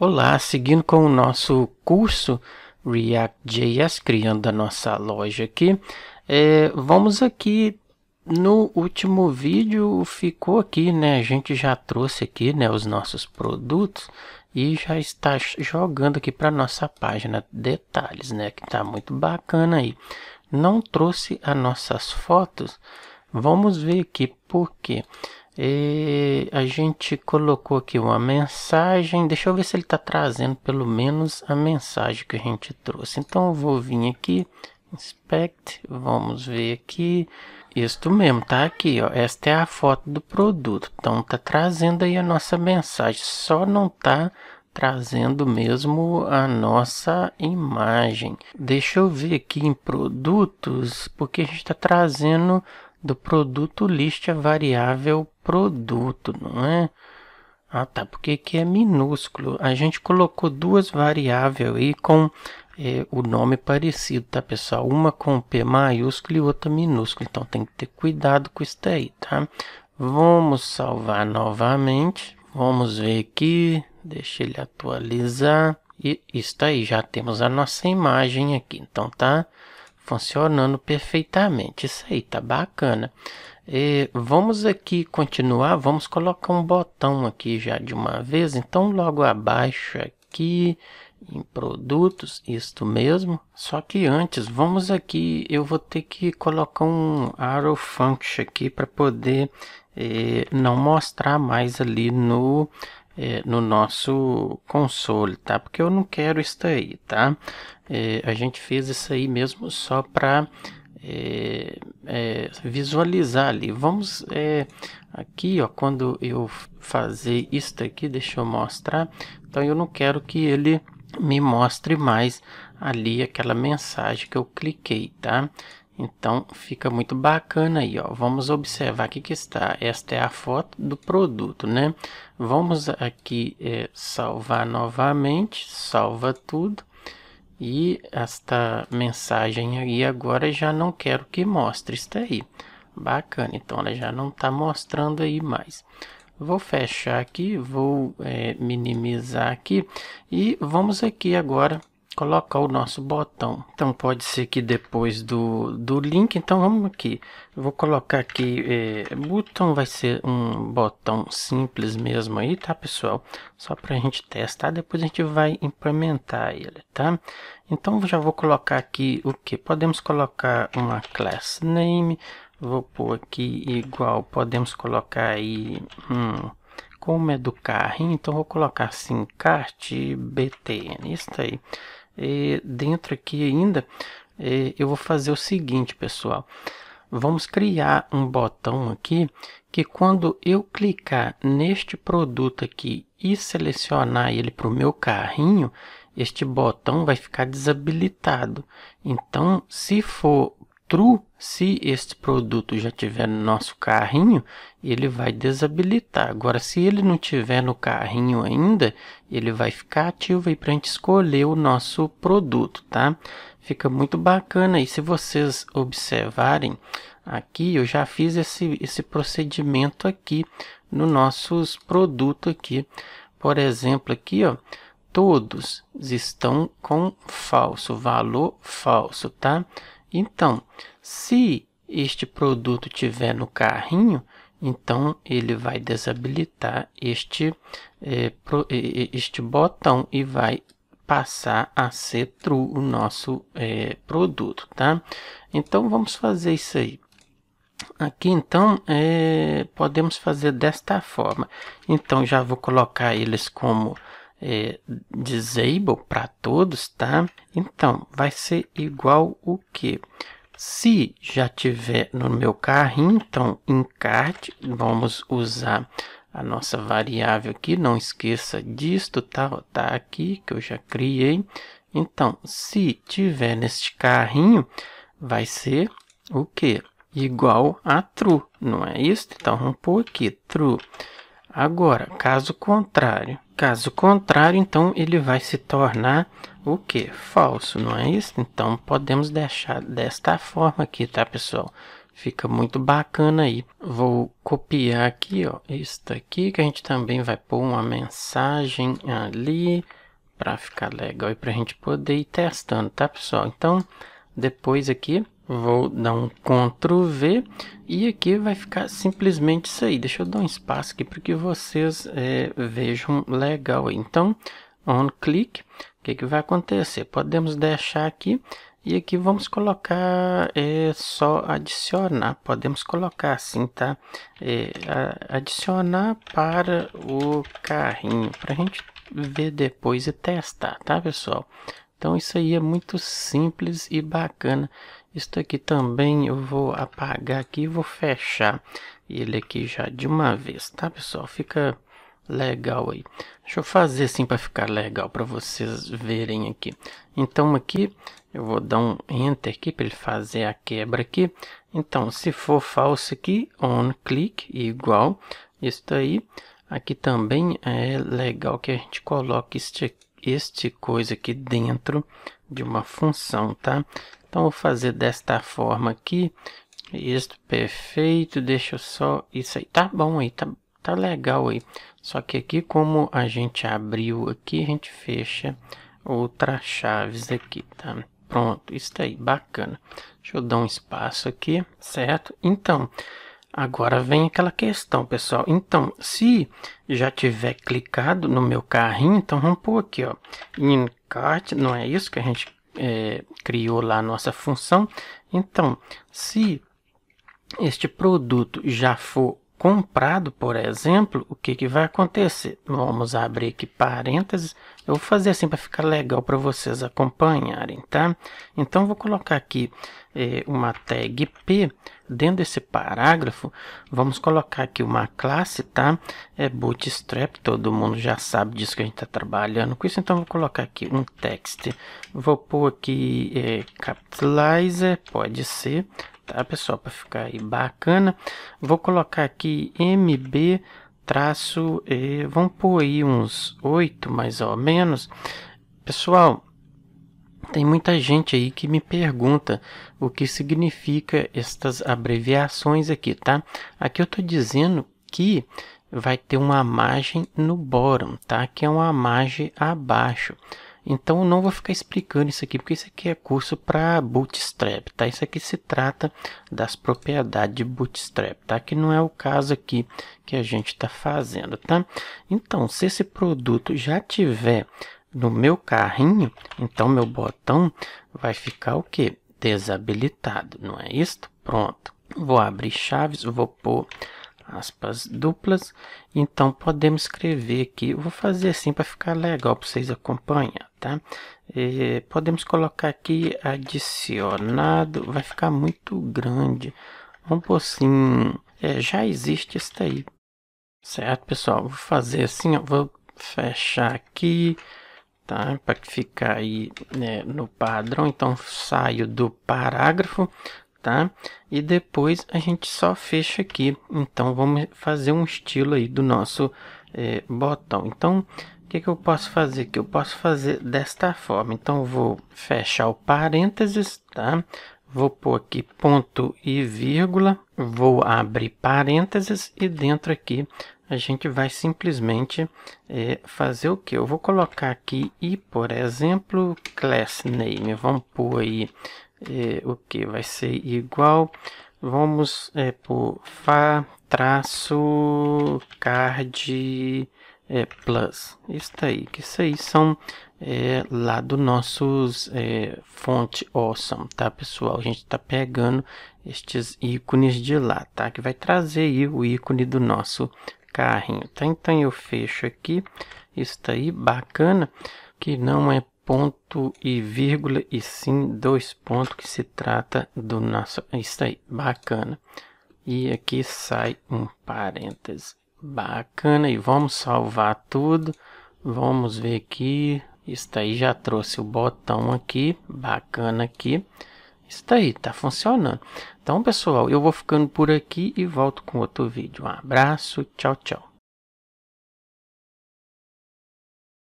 Olá, seguindo com o nosso curso React.js, criando a nossa loja aqui, é, vamos aqui no último vídeo ficou aqui, né? A gente já trouxe aqui, né, os nossos produtos e já está jogando aqui para nossa página detalhes, né, que tá muito bacana aí. Não trouxe as nossas fotos. Vamos ver aqui por quê. Porque e a gente colocou aqui uma mensagem. Deixa eu ver se ele está trazendo pelo menos a mensagem que a gente trouxe. Então eu vou vir aqui, inspect, vamos ver aqui. Isto mesmo, tá aqui, ó. Esta é a foto do produto. Então tá trazendo aí a nossa mensagem. Só não tá trazendo mesmo a nossa imagem. Deixa eu ver aqui em produtos, porque a gente está trazendo do produto list a variável produto, não é? Ah, tá, porque aqui é minúsculo. A gente colocou duas variáveis aí com é, o nome parecido, tá, pessoal? Uma com P maiúsculo e outra minúsculo. Então, tem que ter cuidado com isso aí, tá? Vamos salvar novamente. Vamos ver aqui. Deixa ele atualizar. E está aí, já temos a nossa imagem aqui. Então, tá? funcionando perfeitamente. Isso aí tá bacana. E vamos aqui continuar, vamos colocar um botão aqui já de uma vez. Então logo abaixo aqui em produtos, isto mesmo. Só que antes, vamos aqui, eu vou ter que colocar um arrow function aqui para poder eh, não mostrar mais ali no, eh, no nosso console, tá? Porque eu não quero isso aí, tá? é, a gente fez isso aí mesmo só para é, é, visualizar ali. Vamos é, aqui, ó, quando eu fazer isso aqui, deixa eu mostrar. Então eu não quero que ele me mostre mais ali aquela mensagem que eu cliquei, tá? Então fica muito bacana aí, ó. Vamos observar aqui que está. Esta é a foto do produto, né? Vamos aqui é, salvar novamente, salva tudo. E esta mensagem aí agora já não quero que mostre, está aí. Bacana, então ela já não está mostrando aí mais. Vou fechar aqui, vou é, minimizar aqui e vamos aqui agora colocar o nosso botão. Então pode ser que depois do, do link, então vamos aqui. Eu vou colocar aqui, é, botão vai ser um botão simples mesmo aí, tá pessoal? Só para a gente testar, depois a gente vai implementar ele, tá? Então já vou colocar aqui o que? Podemos colocar uma class name, vou pôr aqui igual, podemos colocar aí... Hum, como é do carrinho, então vou colocar assim, kart btn, isso aí dentro aqui ainda, eu vou fazer o seguinte, pessoal. Vamos criar um botão aqui que quando eu clicar neste produto aqui e selecionar ele para o meu carrinho, este botão vai ficar desabilitado. Então, se for true, se este produto já tiver no nosso carrinho, ele vai desabilitar. Agora, se ele não tiver no carrinho ainda, ele vai ficar ativo aí para a gente escolher o nosso produto, tá? Fica muito bacana e se vocês observarem aqui, eu já fiz esse, esse procedimento aqui nos nossos produtos aqui. Por exemplo, aqui, ó, todos estão com falso, valor falso, tá? Então, se este produto tiver no carrinho, então ele vai desabilitar este, é, pro, este botão e vai passar a ser true o nosso é, produto, tá? Então vamos fazer isso aí. Aqui então é, podemos fazer desta forma. Então já vou colocar eles como é, disable para todos, tá? Então, vai ser igual o que? Se já tiver no meu carrinho, então em cart, vamos usar a nossa variável aqui, não esqueça disto, tá? Tá aqui que eu já criei. Então, se tiver neste carrinho, vai ser o que? Igual a true, não é isso? Então, vamos pôr aqui true Agora, caso contrário, caso contrário, então ele vai se tornar o que? Falso, não é isso? Então podemos deixar desta forma aqui, tá pessoal? Fica muito bacana aí. Vou copiar aqui, ó, isso aqui que a gente também vai pôr uma mensagem ali para ficar legal e para a gente poder ir testando, tá pessoal? Então, depois aqui Vou dar um Ctrl V e aqui vai ficar simplesmente isso aí. Deixa eu dar um espaço aqui para que vocês é, vejam legal. Então, on click, o que, que vai acontecer? Podemos deixar aqui e aqui vamos colocar é, só adicionar. Podemos colocar assim, tá? É, adicionar para o carrinho, para a gente ver depois e testar, tá pessoal? Então isso aí é muito simples e bacana isso aqui também eu vou apagar aqui e vou fechar ele aqui já de uma vez, tá pessoal? Fica legal aí. Deixa eu fazer assim para ficar legal para vocês verem aqui. Então aqui eu vou dar um enter aqui para ele fazer a quebra aqui. Então se for falso aqui, on click igual isso aí. Aqui também é legal que a gente coloque este, este coisa aqui dentro de uma função, tá? Então, vou fazer desta forma aqui. isso perfeito. Deixa eu só... Isso aí tá bom aí, tá, tá legal aí. Só que aqui, como a gente abriu aqui, a gente fecha outra chaves aqui, tá? Pronto, isso aí, bacana. Deixa eu dar um espaço aqui, certo? Então, agora vem aquela questão, pessoal. Então, se já tiver clicado no meu carrinho, então vamos pôr aqui, ó. In cart, não é isso que a gente é, criou lá a nossa função. Então, se este produto já for comprado, por exemplo, o que, que vai acontecer? Vamos abrir aqui parênteses. Eu vou fazer assim para ficar legal para vocês acompanharem, tá? Então, vou colocar aqui eh, uma tag P. Dentro desse parágrafo, vamos colocar aqui uma classe, tá? É Bootstrap, todo mundo já sabe disso que a gente está trabalhando com isso. Então, vou colocar aqui um text. Vou pôr aqui eh, Capitalizer, pode ser tá pessoal, para ficar aí bacana. Vou colocar aqui MB traço, é, vamos por aí uns 8 mais ou menos. Pessoal, tem muita gente aí que me pergunta o que significa estas abreviações aqui, tá? Aqui eu tô dizendo que vai ter uma margem no bottom, tá? Que é uma margem abaixo. Então não vou ficar explicando isso aqui, porque isso aqui é curso para Bootstrap, tá? Isso aqui se trata das propriedades de Bootstrap, tá? Que não é o caso aqui que a gente está fazendo, tá? Então, se esse produto já tiver no meu carrinho, então meu botão vai ficar o que? Desabilitado, não é isto? Pronto. Vou abrir chaves, vou pôr aspas duplas. Então podemos escrever aqui, eu vou fazer assim para ficar legal para vocês acompanhar, tá? E é, podemos colocar aqui adicionado, vai ficar muito grande. Vamos por assim, é, já existe isso aí Certo, pessoal? Vou fazer assim, ó, vou fechar aqui, tá? Para ficar aí né, no padrão. Então, saio do parágrafo, tá? E depois a gente só fecha aqui. Então, vamos fazer um estilo aí do nosso é, botão. Então, o que, que eu posso fazer aqui? Eu posso fazer desta forma. Então, vou fechar o parênteses, tá? Vou pôr aqui ponto e vírgula, vou abrir parênteses e dentro aqui a gente vai simplesmente é, fazer o que? Eu vou colocar aqui e, por exemplo, class name. Vamos pôr aí é, o que vai ser igual vamos é, por fa traço card é, plus isso aí que isso aí são é, lá do nossos é, fonte awesome tá pessoal a gente está pegando estes ícones de lá tá que vai trazer aí o ícone do nosso carrinho tá então eu fecho aqui isso aí bacana que não é ponto e vírgula e sim dois pontos que se trata do nosso é isso aí bacana e aqui sai um parêntese bacana e vamos salvar tudo vamos ver aqui está aí já trouxe o botão aqui bacana aqui está aí tá funcionando então pessoal eu vou ficando por aqui e volto com outro vídeo um abraço tchau tchau